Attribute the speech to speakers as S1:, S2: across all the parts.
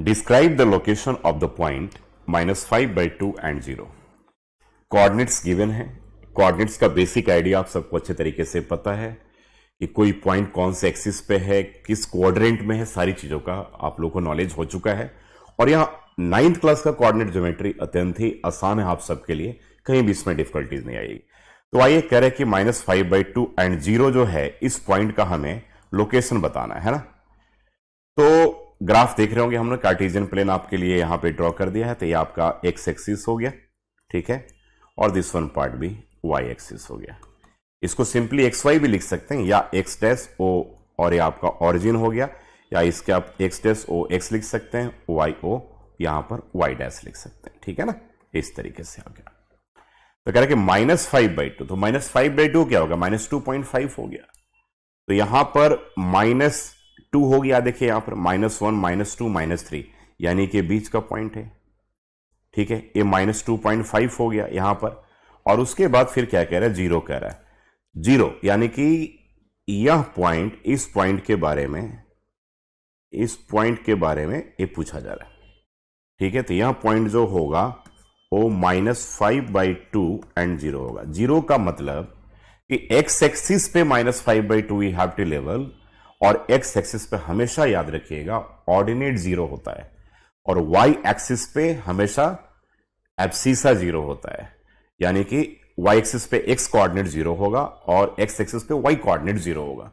S1: Describe the location of the point minus five by two and zero Coordinates given है Coordinates का basic idea आप सबको अच्छे तरीके से पता है कि कोई पॉइंट कौन से एक्सिस पे है किस quadrant में है सारी चीज़ों का आप लोगों को नॉलेज हो चुका है और यहाँ नाइन्थ क्लास का coordinate ज्योमेट्री अत्यंत ही आसान है आप सबके लिए कहीं भी इसमें डिफिकल्टीज नहीं आएगी तो आइए कह रहे कि minus five by two and zero जो है इस पॉइंट का हमें लोकेशन बताना है ना तो ग्राफ देख रहे होंगे हमने कार्टेशियन प्लेन आपके लिए यहां पे ड्रॉ कर दिया है तो ये आपका एक्स एक्सिस हो गया ठीक है और दिस वन पार्ट भी वाई एक्सिस हो गया इसको सिंपली एक्स वाई भी लिख सकते हैं या एक्स डैस ओ और ये आपका ऑरिजिन हो गया या इसके आप एक्स डेस ओ एक्स लिख सकते हैं वाई ओ यहाँ पर वाई डैस लिख सकते हैं ठीक है ना इस तरीके से हो गया तो कह रहा है कि माइनस फाइव बाई टू तो माइनस फाइव बाई टू क्या होगा माइनस टू पॉइंट फाइव हो गया तो यहां पर माइनस टू हो गया देखिए यहां पर minus one minus two minus three यानी कि बीच का पॉइंट है ठीक है ये माइनस टू पॉइंट फाइव हो गया यहां पर और उसके बाद फिर क्या कह रहा है जीरो कह रहा है जीरो यानी कि यह पॉइंट इस पॉइंट के बारे में इस पॉइंट के बारे में ये पूछा जा रहा है ठीक है तो यह पॉइंट जो होगा वो minus five by two and zero होगा जीरो का मतलब कि एक्स एक्सिस पे minus five by two have to लेवल और एक्स एक्सिस पे हमेशा याद रखिएगा ऑर्डिनेट जीरो होता है और वाई एक्सिस पे हमेशा एप्सीसा जीरो होता है यानी कि वाई एक्सिस पे एक्स कोऑर्डिनेट जीरो होगा और एक्स एक्सिस पे वाई कोऑर्डिनेट जीरो होगा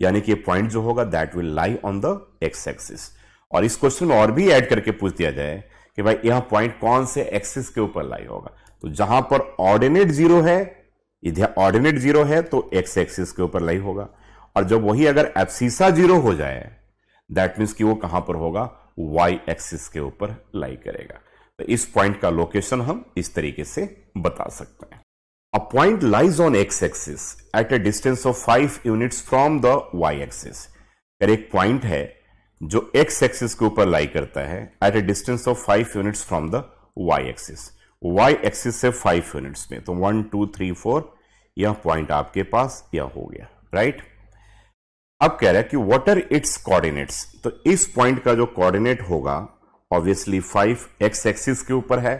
S1: यानी कि पॉइंट जो होगा that will lie on the X axis और इस क्वेश्चन में और भी ऐड करके पूछ दिया जाए कि भाई यह पॉइंट कौन से एक्सिस के ऊपर लाई होगा तो जहां पर ऑर्डिनेट जीरो है इधर ऑर्डिनेट जीरो है तो एक्स एक्सिस के ऊपर लाई होगा और जब वही अगर एफसीसा जीरो हो जाए दैट मीन्स कि वो कहां पर होगा वाई एक्सिस के ऊपर लाई करेगा तो इस पॉइंट का लोकेशन हम इस तरीके से बता सकते हैं a point lies on X axis at a distance of five units from the Y axis अगर एक पॉइंट है जो एक्स एक्सिस के ऊपर लाई करता है at a distance of five units from the Y axis Y axis से five units में तो वन टू थ्री फोर यह पॉइंट आपके पास यह हो गया राइट right? अब कह रहा है कि वॉट आर इट्स कोऑर्डिनेट्स तो इस पॉइंट का जो कोऑर्डिनेट होगा ऑब्वियसली फाइव एक्स एक्सिस के ऊपर है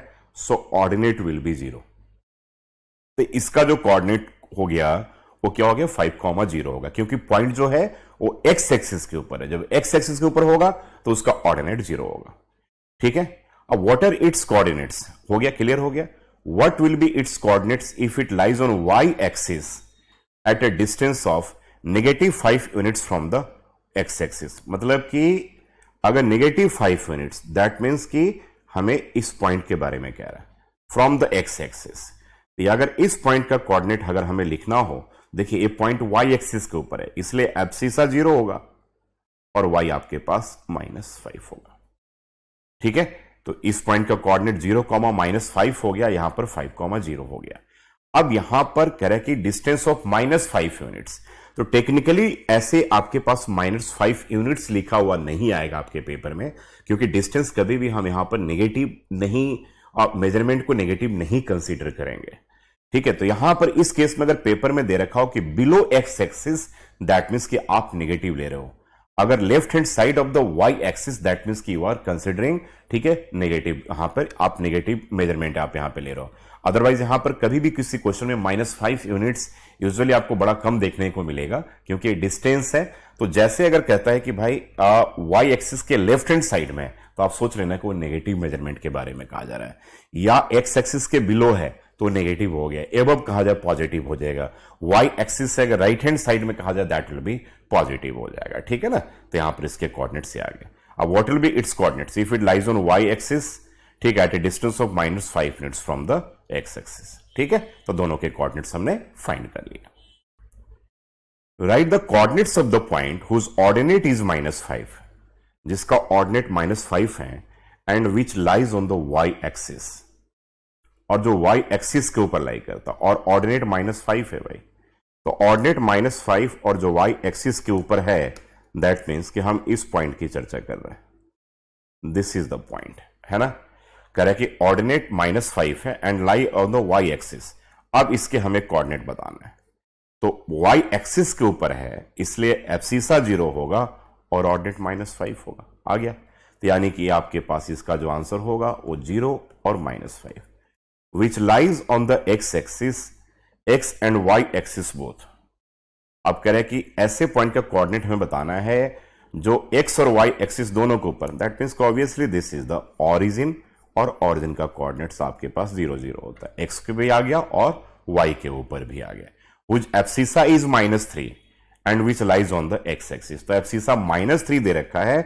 S1: so ordinate will be zero तो इसका जो कोऑर्डिनेट हो गया वो क्या हो गया फाइव कॉमा जीरो होगा क्योंकि पॉइंट जो है वो एक्स एक्सिस के ऊपर है जब एक्स एक्सिस के ऊपर होगा तो उसका ऑर्डिनेट जीरो होगा ठीक है अब वॉट आर इट्स कॉर्डिनेट्स हो गया क्लियर हो गया what will be its coordinates if it lies on Y axis at a distance of negative five units from the X axis मतलब कि अगर negative five units that means कि हमें इस पॉइंट के बारे में कह रहा है फ्रॉम द एक्स एक्सिस अगर इस पॉइंट का कोऑर्डिनेट अगर हमें लिखना हो देखिए ये पॉइंट वाई एक्सिस के ऊपर है इसलिए एप्सिसा जीरो होगा और वाई आपके पास माइनस फाइव होगा ठीक है तो इस पॉइंट का coordinate zero comma minus five हो गया यहां पर फाइव कॉमा जीरो हो गया अब यहां पर कह रहे कि distance of minus five units तो टेक्निकली ऐसे आपके पास माइनस फाइव यूनिट्स लिखा हुआ नहीं आएगा आपके पेपर में क्योंकि डिस्टेंस कभी भी हम यहां पर नेगेटिव नहीं मेजरमेंट को नेगेटिव नहीं कंसीडर करेंगे ठीक है तो यहां पर इस केस में अगर पेपर में दे रखा हो कि below X axis that means कि आप निगेटिव ले रहे हो अगर left hand side of the Y axis that means कि यू आर कंसिडरिंग ठीक है नेगेटिव यहां पर आप नेगेटिव मेजरमेंट आप यहां पे ले रहे हो अदरवाइज यहां पर कभी भी किसी क्वेश्चन में माइनस फाइव यूनिट्स यूजली आपको बड़ा कम देखने को मिलेगा क्योंकि डिस्टेंस है तो जैसे अगर कहता है कि भाई वाई एक्सिस के लेफ्ट हैंड साइड में तो आप सोच रहे ना कि वो नेगेटिव मेजरमेंट के बारे में कहा जा रहा है या एक्स एक्सिस के बिलो है तो नेगेटिव हो गया एब कहा जाए पॉजिटिव हो जाएगा वाई एक्सिस से अगर राइट हैंड साइड में कहा जाए दैट विल बी पॉजिटिव हो जाएगा ठीक है ना तो यहां पर इसके कॉर्डिनेट से आ गए अब what will be its coordinates if it lies on Y axis ठीक है at a distance of minus five minutes from the X axis ठीक है तो दोनों के कॉर्डिनेट्स हमने फाइंड कर लिया right the coordinates of the point whose ordinate is minus five जिसका ऑर्डिनेट माइनस फाइव है and which lies on the Y axis और जो y एक्सिस के ऊपर लाई करता और ऑर्डिनेट माइनस फाइव है भाई तो ऑर्डिनेट माइनस फाइव और जो y एक्सिस के ऊपर है दैट मीन्स कि हम इस पॉइंट की चर्चा कर रहे हैं दिस इज द पॉइंट है ना कह रहे कि ऑर्डिनेट माइनस फाइव है and lie on the y axis अब इसके हमें कोऑर्डिनेट बताना है तो y एक्सिस के ऊपर है इसलिए एफसीसा जीरो होगा और ऑर्डिनेट माइनस फाइव होगा आ गया तो यानी कि आपके पास इसका जो आंसर होगा वो जीरो और minus five which lies on the x axis x and y axis both अब कह रहे हैं कि ऐसे पॉइंट का कोऑर्डिनेट हमें बताना है जो x और y एक्सिस दोनों के ऊपर that means obviously this is the origin और ऑरिजिन का कोऑर्डिनेट्स आपके पास जीरो जीरो होता है x के भी आ गया और y के ऊपर भी आ गया whose abscissa is minus three and which lies on the X axis तो एफसीसा माइनस थ्री दे रखा है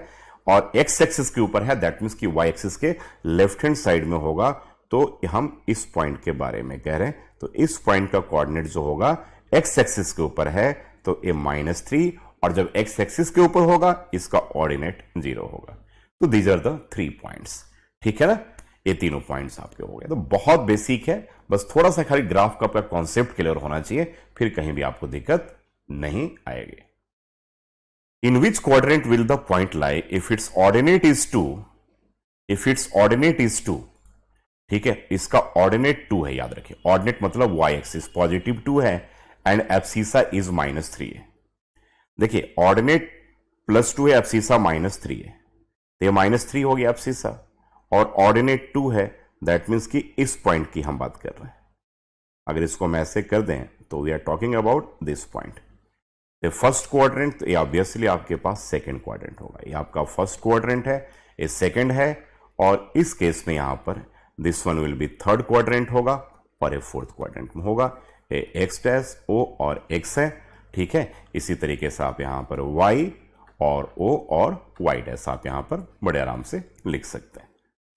S1: और एक्स एक्सिस के ऊपर है दैट मीन्स की वाई एक्सिस के लेफ्ट हैंड साइड में होगा तो हम इस पॉइंट के बारे में कह रहे हैं तो इस पॉइंट का कोऑर्डिनेट जो होगा एक्स एक्सिस के ऊपर है तो ए माइनस थ्री और जब एक्स एक्सिस के ऊपर होगा इसका ऑर्डिनेट जीरो होगा तो these are the three points ठीक है ना ये तीनों पॉइंट्स आपके हो गए तो बहुत बेसिक है बस थोड़ा सा खाली ग्राफ का आपका कॉन्सेप्ट क्लियर होना चाहिए फिर कहीं भी आपको दिक्कत नहीं आएगी in which quadrant will the point lie if its ordinate is two if its ordinate is two ठीक है इसका ऑर्डिनेट टू है याद रखिए ऑर्डिनेट मतलब वाई एक्सिस पॉजिटिव टू है and abscissa is minus three है देखिए ऑर्डिनेट प्लस टू है एफसीसा माइनस थ्री है तो ये माइनस थ्री हो गया एफसीसा और ऑर्डिनेट टू है दैट मीन्स कि इस पॉइंट की हम बात कर रहे हैं अगर इसको हम ऐसे कर दें तो we are talking about this point first quadrant ये ऑब्वियसली आपके पास सेकेंड क्वाड्रेंट होगा ये आपका फर्स्ट क्वाड्रेंट है ये सेकेंड है और इस केस में यहां पर this one will be third quadrant होगा और ये फोर्थ क्वाड्रेंट में होगा ये एक्स डैश ओ और एक्स है ठीक है इसी तरीके से आप यहां पर वाई और ओ और वाई डैश आप यहाँ पर बड़े आराम से लिख सकते हैं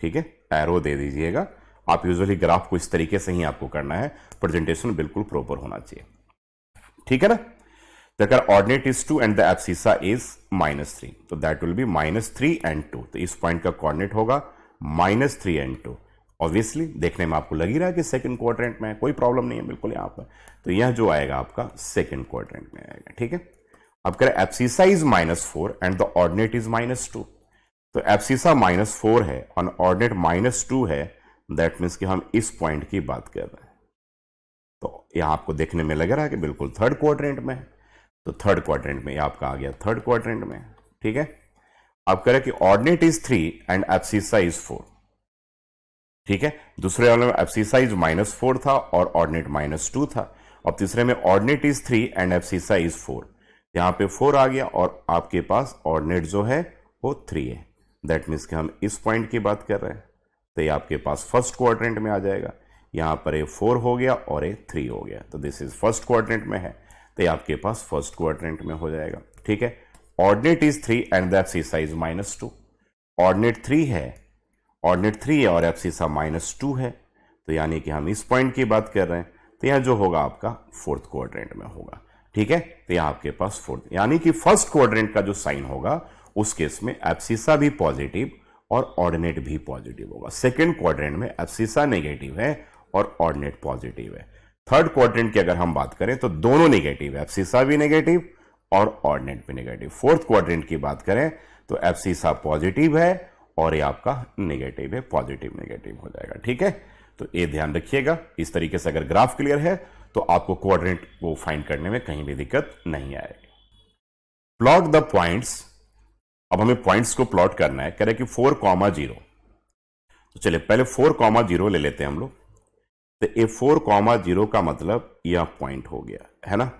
S1: ठीक है एरो दे दीजिएगा आप यूजुअली ग्राफ को इस तरीके से ही आपको करना है प्रेजेंटेशन बिल्कुल प्रॉपर होना चाहिए ठीक है ना the ordinate is two and the abscissa is minus three तो that will be minus three and two तो इस पॉइंट का coordinate होगा minus three and two obviously देखने में आपको लग ही रहा है कि सेकंड क्वाड्रेंट में है कोई प्रॉब्लम नहीं है बिल्कुल यहाँ पर तो यह जो आएगा आपका सेकंड क्वाड्रेंट में आएगा ठीक है अब करें abscissa is minus four and the ordinate is minus two तो एफसीसा माइनस फोर है और ऑर्डिनेट माइनस टू है दैट मीन्स कि हम इस पॉइंट की बात कर रहे हैं तो यह आपको देखने में लग रहा है कि बिल्कुल थर्ड क्वाड्रेंट में है तो थर्ड क्वाड्रेंट में ये आपका आ गया थर्ड क्वाड्रेंट में ठीक है अब करें कि ordinate is three and abscissa is four ठीक है दूसरे वाले में साइज माइनस फोर था और ऑर्डिनेट माइनस टू था और तीसरे में ordinate is three and size four यहां पे फोर आ गया और आपके पास ऑर्डिनेट जो है वो थ्री है दैट मीन्स कि हम इस पॉइंट की बात कर रहे हैं तो ये आपके पास फर्स्ट क्वाड्रेंट में आ जाएगा यहां पर ए फोर हो गया और ए थ्री हो गया तो दिस इज फर्स्ट क्वाड्रेंट में है तो ये आपके पास फर्स्ट क्वाड्रेंट में हो जाएगा ठीक है ordinate is three and that's size minus two ordinate three है ऑर्डिनेट थ्री है और एफ सी सा माइनस टू है तो यानी कि हम इस पॉइंट की बात कर रहे हैं तो यहाँ जो होगा आपका फोर्थ क्वाड्रेंट में होगा ठीक है तो यहाँ आपके पास फोर्थ यानी कि फर्स्ट क्वाड्रेंट का जो साइन होगा उस केस में एप्सिसा भी पॉजिटिव और ऑर्डिनेट भी पॉजिटिव होगा सेकेंड क्वाड्रेंट में एफसीसा नेगेटिव है और ऑर्डिनेट पॉजिटिव है थर्ड क्वाड्रेंट की अगर हम बात करें तो दोनों नेगेटिव है एप्सिसा भी नेगेटिव और ऑर्डिनेट भी नेगेटिव फोर्थ क्वाड्रेंट की बात करें तो एप्सिसा पॉजिटिव है और ये आपका नेगेटिव है पॉजिटिव नेगेटिव हो जाएगा ठीक है तो ये ध्यान रखिएगा इस तरीके से अगर ग्राफ क्लियर है तो आपको क्वाड्रेंट को फाइंड करने में कहीं भी दिक्कत नहीं आएगी प्लॉट द पॉइंट्स अब हमें पॉइंट्स को प्लॉट करना है कह रहे कि फोर कॉमा जीरो तो चलिए पहले फोर कॉमा जीरो ले लेते हैं हम लोग तो ये फोर कॉमा जीरो का मतलब यह पॉइंट हो गया है ना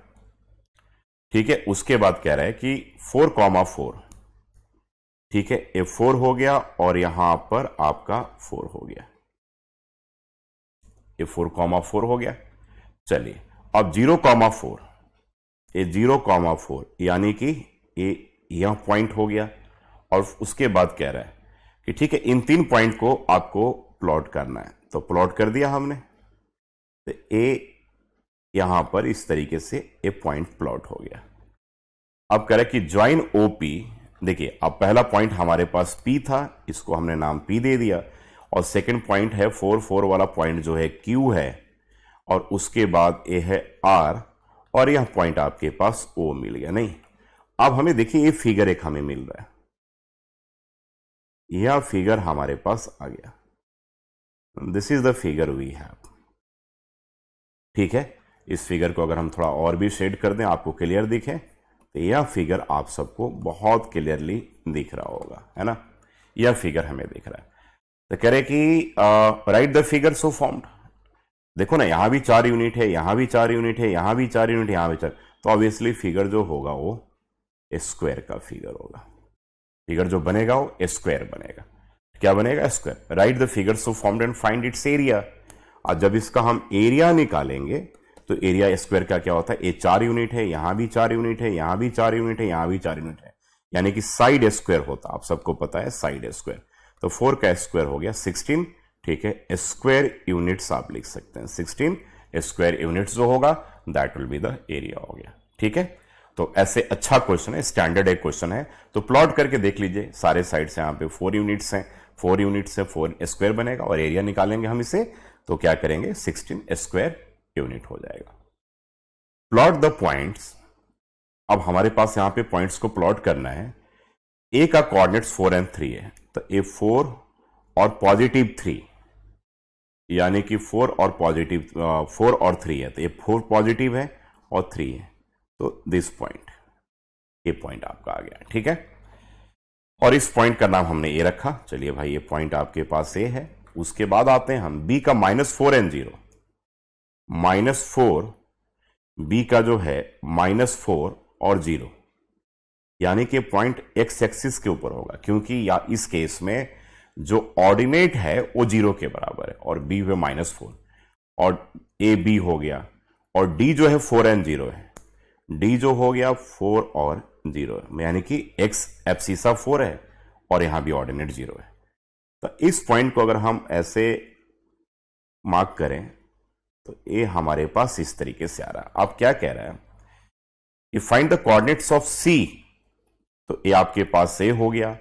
S1: ठीक है उसके बाद कह रहा है कि फोर कॉमा फोर ठीक है ए फोर हो गया और यहां पर आपका फोर हो गया ए फोर कॉमा फोर हो गया चलिए अब zero comma four a zero comma four यानी कि ये यह पॉइंट हो गया और उसके बाद कह रहा है कि ठीक है इन तीन पॉइंट को आपको प्लॉट करना है तो प्लॉट कर दिया हमने तो ए यहां पर इस तरीके से ए पॉइंट प्लॉट हो गया अब कह रहा है कि ज्वाइन ओपी देखिए अब पहला पॉइंट हमारे पास पी था इसको हमने नाम पी दे दिया और सेकंड पॉइंट है फोर फोर वाला पॉइंट जो है क्यू है और उसके बाद ए है आर और यह पॉइंट आपके पास ओ मिल गया नहीं अब हमें देखिए ये फिगर एक हमें मिल रहा है यह फिगर हमारे पास आ गया this is the figure we have ठीक है इस फिगर को अगर हम थोड़ा और भी शेड कर दें आपको क्लियर दिखे तो यह फिगर आप सबको बहुत क्लियरली दिख रहा होगा है ना यह फिगर हमें दिख रहा है तो कह रहे कि right the figure so formed देखो ना यहां भी चार यूनिट है यहां भी चार यूनिट है यहां भी चार यूनिट यहां भी चार तो ऑब्वियसली फिगर जो होगा वो स्क्वायर का फिगर होगा फिगर जो बनेगा वो स्क्वायर बनेगा क्या बनेगा square right the figure so formed and find its area और जब इसका हम एरिया निकालेंगे तो एरिया स्क्वायर का क्या होता है ये चार यूनिट है यहाँ भी चार यूनिट है यहां भी चार यूनिट है यहां भी चार यूनिट है यानी कि साइड स्क्वायर होता आप सबको पता है साइड स्क्वायर तो फोर का स्क्वायर हो गया सिक्सटीन ठीक है स्क्वायर यूनिट्स आप लिख सकते हैं सिक्सटीन स्क्वायर यूनिट जो होगा that will be the area हो गया ठीक है तो ऐसे अच्छा क्वेश्चन है स्टैंडर्ड एक क्वेश्चन है तो प्लॉट करके देख लीजिए सारे साइड से यहाँ पे फोर यूनिट्स हैं फोर यूनिट से फोर स्क्वायर बनेगा और एरिया निकालेंगे हम इसे तो क्या करेंगे सिक्सटीन स्क्वायर यूनिट हो जाएगा प्लॉट द पॉइंट्स अब हमारे पास यहां पे पॉइंट्स को प्लॉट करना है ए का कोऑर्डिनेट्स फोर एंड थ्री है तो ए फोर और पॉजिटिव थ्री यानी कि फोर और पॉजिटिव फोर और थ्री है तो ए फोर पॉजिटिव है और थ्री है तो दिस पॉइंट ए पॉइंट आपका आ गया ठीक है और इस पॉइंट का नाम हमने ए रखा चलिए भाई ये पॉइंट आपके पास ए है उसके बाद आते हैं हम बी का minus four and zero minus four B का जो है माइनस फोर और जीरो यानी कि पॉइंट एक्स एक्सिस के ऊपर होगा क्योंकि या इस केस में जो ऑर्डिनेट है वो जीरो के बराबर है और बी हुए माइनस फोर और ए बी हो गया और डी जो है फोर एंड जीरो है डी जो हो गया फोर और जीरो यानी कि एक्स एफ सी सा फोर है और यहां भी ऑर्डिनेट जीरो है तो इस पॉइंट को अगर हम ऐसे मार्क करें तो ए हमारे पास इस तरीके से आ रहा है आप क्या कह रहे हैं you find the coordinates of C तो ए आपके पास ए हो गया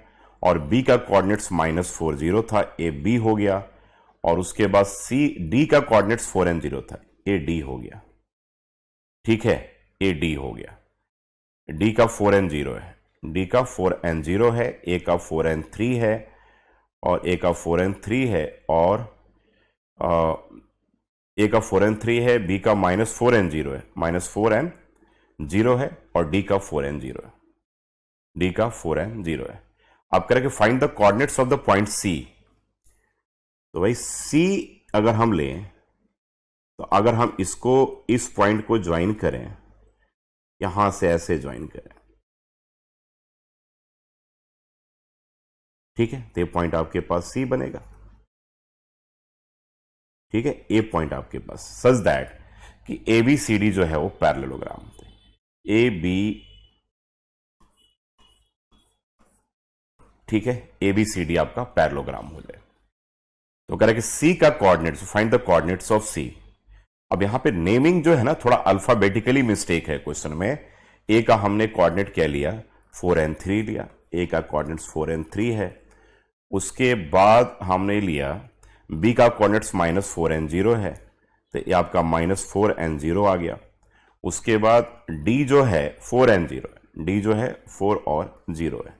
S1: और बी का कोऑर्डिनेट्स माइनस फोर जीरो था ए बी हो गया और उसके बाद सी डी का कोऑर्डिनेट्स फोर एन जीरो था ए डी हो गया ठीक है ए डी हो गया डी का फोर एन जीरो है डी का फोर एन जीरो है ए का फोर एन थ्री है और ए का फोर एन थ्री है और ए का फोर एन थ्री है बी का माइनस फोर एन जीरो है माइनस फोर एन जीरो है और डी का फोर एन जीरो है डी का फोर एन जीरो है आप कह रहे कि find the coordinates of the point C तो भाई सी अगर हम लें तो अगर हम इसको इस पॉइंट को ज्वाइन करें यहां से ऐसे ज्वाइन करें ठीक है तो पॉइंट आपके पास सी बनेगा ठीक है ए पॉइंट आपके पास सच दैट कि ए बी सी डी जो है वो पैरलोग्राम थे ए बी ठीक है ए बी सी डी आपका पैरलोग्राम हो जाए तो कह रहे कि सी का coordinates find the coordinates of C अब यहां पे नेमिंग जो है ना थोड़ा अल्फाबेटिकली मिस्टेक है क्वेश्चन में ए का हमने कोऑर्डिनेट क्या लिया फोर एंड थ्री लिया ए का कोऑर्डिनेट्स फोर एंड थ्री है उसके बाद हमने लिया बी का coordinates minus four and zero है तो ये आपका माइनस फोर एन ज़ीरो आ गया उसके बाद डी जो है फोर एन ज़ीरो डी जो है फोर और ज़ीरो है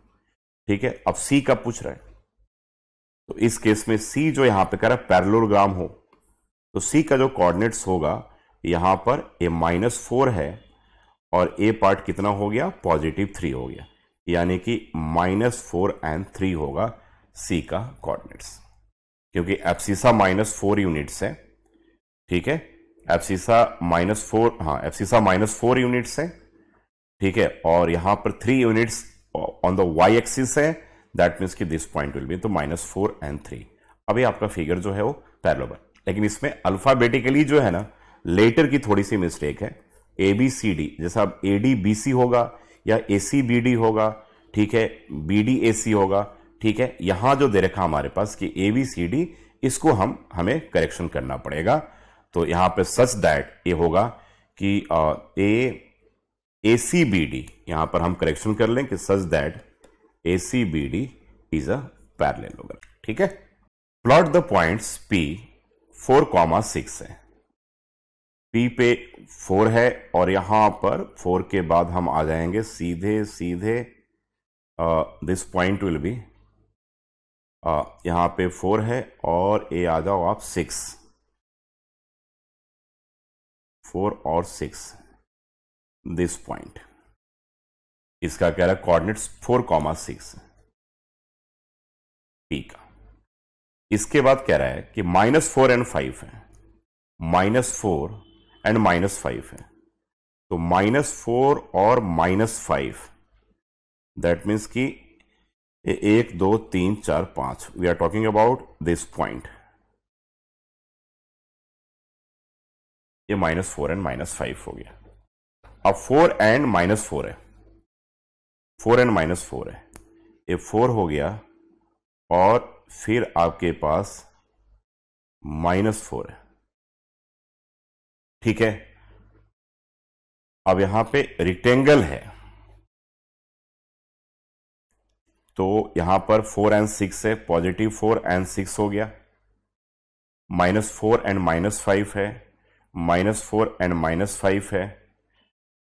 S1: ठीक है अब सी का पूछ रहा है तो इस केस में सी जो यहां पे कह रहा है पैरलोग्राम हो तो सी का जो कोऑर्डिनेट्स होगा यहां पर ए माइनस फोर है और ए पार्ट कितना हो गया पॉजिटिव थ्री हो गया यानी कि माइनस फोर एंड थ्री होगा सी का कोऑर्डिनेट्स क्योंकि एफसीसा माइनस फोर यूनिट्स है ठीक है एफसीसा माइनस फोर हाँ एफसीसा माइनस फोर यूनिट्स है ठीक है और यहां पर three units on the Y axis है दैट मीन्स कि दिस पॉइंट विल बी तो माइनस फोर एंड थ्री अभी आपका फिगर जो है वो पैरलोबल लेकिन इसमें अल्फाबेटिकली जो है ना लेटर की थोड़ी सी मिस्टेक है ए बी सी डी जैसा अब ए डी बी सी होगा या ए सी बी डी होगा ठीक है बी डी ए सी होगा ठीक है यहां जो दे रखा हमारे पास कि ए बी सी डी इसको हम हमें करेक्शन करना पड़ेगा तो यहां पे सच दैट ये होगा कि ए ए सी बी डी यहां पर हम करेक्शन कर लें कि such that A C B D is a parallelogram ठीक है plot the points P four comma six है पी पे फोर है और यहां पर फोर के बाद हम आ जाएंगे सीधे सीधे दिस पॉइंट विल बी यहां यहाँ पे फोर है और ए आ जाओ आप सिक्स फोर और सिक्स दिस पॉइंट इसका कह रहा है coordinates four comma six P का इसके बाद कह रहा है कि माइनस फोर एंड फाइव है minus four and minus five है तो माइनस फोर और माइनस फाइव दैट मीन्स कि एक दो तीन चार पांच we are talking about this point ये minus four and minus five हो गया अब फोर एंड माइनस फोर है फोर एंड माइनस फोर है ये फोर हो गया और फिर आपके पास माइनस फोर है ठीक है अब यहां पे रिक्टेंगल है तो यहां पर फोर एंड सिक्स है पॉजिटिव फोर एंड सिक्स हो गया minus four and minus five है minus four and minus five है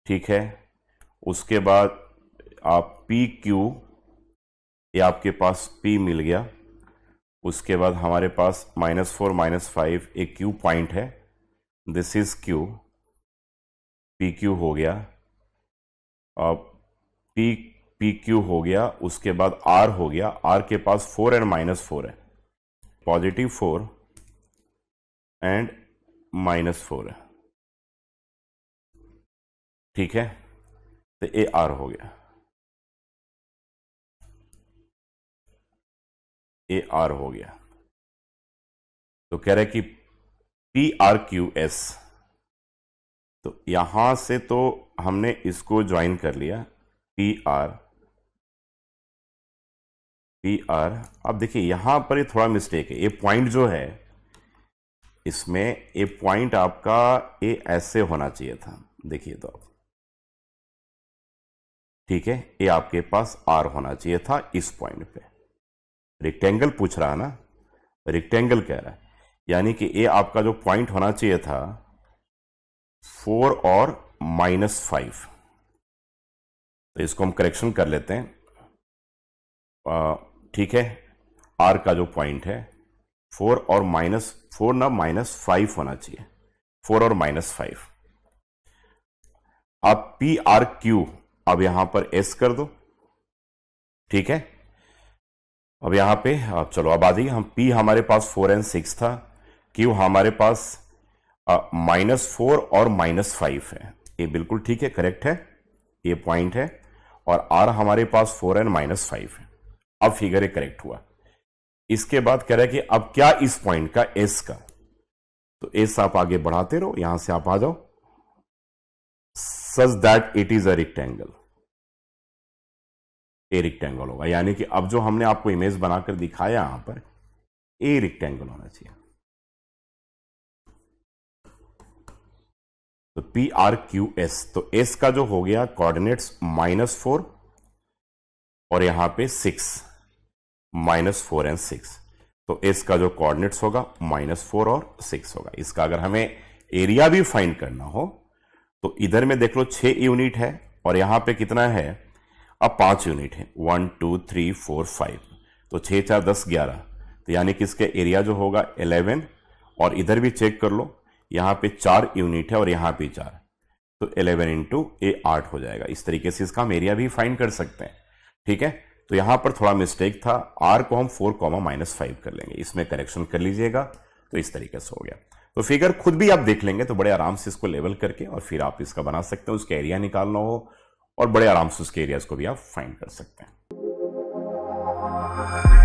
S1: ठीक है उसके बाद आप पी क्यू ये आपके पास पी मिल गया उसके बाद हमारे पास माइनस फोर माइनस फाइव एक क्यू पॉइंट है this is Q P Q हो गया अब पी पी क्यू हो गया उसके बाद आर हो गया आर के पास फोर एंड माइनस फोर है positive four and minus four है ठीक है तो ए आर हो गया ए आर हो गया तो कह रहे कि पी आर क्यू एस तो यहां से तो हमने इसको ज्वाइन कर लिया पी आर पी आर अब देखिए यहां पर ये थोड़ा मिस्टेक है ये पॉइंट जो है इसमें ये पॉइंट आपका ये ऐसे होना चाहिए था देखिए तो आप ठीक है ये आपके पास आर होना चाहिए था इस पॉइंट पे रेक्टेंगल पूछ रहा है ना रेक्टेंगल कह रहा है यानी कि ये आपका जो पॉइंट होना चाहिए था फोर और माइनस फाइव तो इसको हम करेक्शन कर लेते हैं ठीक है आर का जो पॉइंट है फोर और माइनस फोर ना माइनस फाइव होना चाहिए फोर और माइनस फाइव आप पी आर क्यू अब यहां पर एस कर दो ठीक है अब यहां पे अब चलो अब आ जाइए हम पी हमारे पास फोर एंड सिक्स था क्यू हमारे पास माइनस फोर और माइनस फाइव है ये बिल्कुल ठीक है करेक्ट है ये पॉइंट है और आर हमारे पास फोर एंड माइनस फाइव है अब फिगर एक करेक्ट हुआ इसके बाद कह रहा है कि अब क्या इस पॉइंट का एस का तो एस आप आगे बढ़ाते रहो यहां से आप आ जाओ such that it is a rectangle a rectangle होगा यानी कि अब जो हमने आपको इमेज बनाकर दिखाया यहां पर ए रिक्टेंगल होना चाहिए तो पी आर क्यू एस तो एस का जो हो गया कोऑर्डिनेट्स माइनस फोर और यहां पे six minus four and six तो इसका जो कोऑर्डिनेट्स होगा माइनस फोर और सिक्स होगा इसका अगर हमें एरिया भी फाइंड करना हो तो इधर में देख लो छह यूनिट है और यहां पे कितना है अब पांच यूनिट है one two three four five तो छह चार दस ग्यारह तो यानी कि इसके एरिया जो होगा एलेवन और इधर भी चेक कर लो यहां पे चार यूनिट है और यहां पे चार तो एलेवन इंटू ए आठ हो जाएगा इस तरीके से इसका हम एरिया भी फाइंड कर सकते हैं ठीक है तो यहां पर थोड़ा मिस्टेक था आर को हम फोर कॉमा माइनस फाइव कर लेंगे इसमें करेक्शन कर लीजिएगा तो इस तरीके से हो गया तो फिगर खुद भी आप देख लेंगे तो बड़े आराम से इसको लेवल करके और फिर आप इसका बना सकते हैं उसके एरिया निकालना हो और बड़े आराम से उसके एरियाज को भी आप फाइंड कर सकते हैं